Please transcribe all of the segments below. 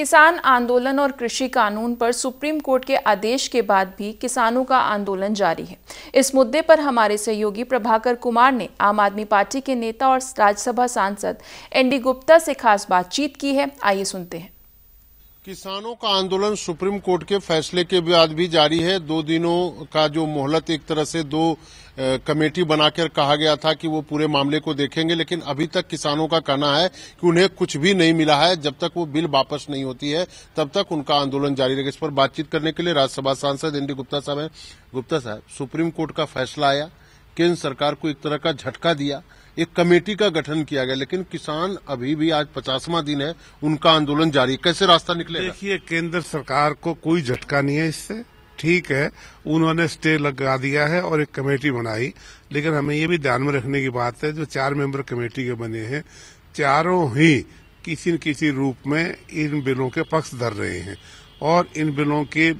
किसान आंदोलन और कृषि कानून पर सुप्रीम कोर्ट के आदेश के बाद भी किसानों का आंदोलन जारी है इस मुद्दे पर हमारे सहयोगी प्रभाकर कुमार ने आम आदमी पार्टी के नेता और राज्यसभा सांसद एनडी गुप्ता से खास बातचीत की है आइए सुनते हैं किसानों का आंदोलन सुप्रीम कोर्ट के फैसले के बाद भी जारी है दो दिनों का जो मोहलत एक तरह से दो कमेटी बनाकर कहा गया था कि वो पूरे मामले को देखेंगे लेकिन अभी तक किसानों का कहना है कि उन्हें कुछ भी नहीं मिला है जब तक वो बिल वापस नहीं होती है तब तक उनका आंदोलन जारी रहेगा इस पर बातचीत करने के लिए राज्यसभा सांसद एनडी गुप्ता साहब गुप्ता साहब सुप्रीम कोर्ट का फैसला आया केंद्र सरकार को एक तरह का झटका दिया एक कमेटी का गठन किया गया लेकिन किसान अभी भी आज पचासवा दिन है उनका आंदोलन जारी कैसे रास्ता निकले देखिए केंद्र सरकार को कोई झटका नहीं है इससे ठीक है उन्होंने स्टे लगा दिया है और एक कमेटी बनाई लेकिन हमें ये भी ध्यान में रखने की बात है जो चार मेंबर कमेटी के बने हैं चारों ही किसी न किसी रूप में इन बिलों के पक्ष धर रहे हैं और इन बिलों के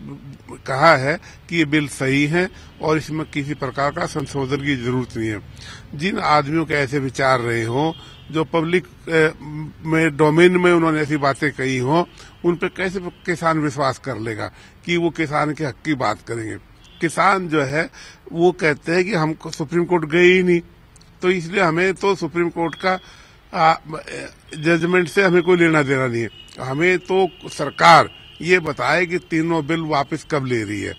कहा है कि ये बिल सही हैं और इसमें किसी प्रकार का संशोधन की जरूरत नहीं है जिन आदमियों के ऐसे विचार रहे हों जो पब्लिक में डोमेन में उन्होंने ऐसी बातें कही हों उन पर कैसे किसान विश्वास कर लेगा कि वो किसान के हक की बात करेंगे किसान जो है वो कहते हैं कि हमको सुप्रीम कोर्ट गए ही नहीं तो इसलिए हमें तो सुप्रीम कोर्ट का जजमेंट से हमें कोई लेना देना नहीं है हमें तो सरकार ये बताए कि तीनों बिल वापस कब ले रही है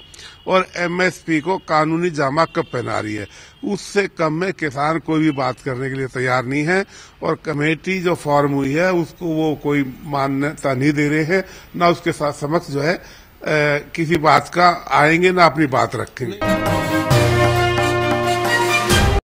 और एमएसपी को कानूनी जामा कब पहना रही है उससे कम में किसान कोई भी बात करने के लिए तैयार नहीं है और कमेटी जो फॉर्म हुई है उसको वो कोई मान्यता नहीं दे रहे हैं ना उसके साथ समक्ष जो है ए, किसी बात का आएंगे ना अपनी बात रखेंगे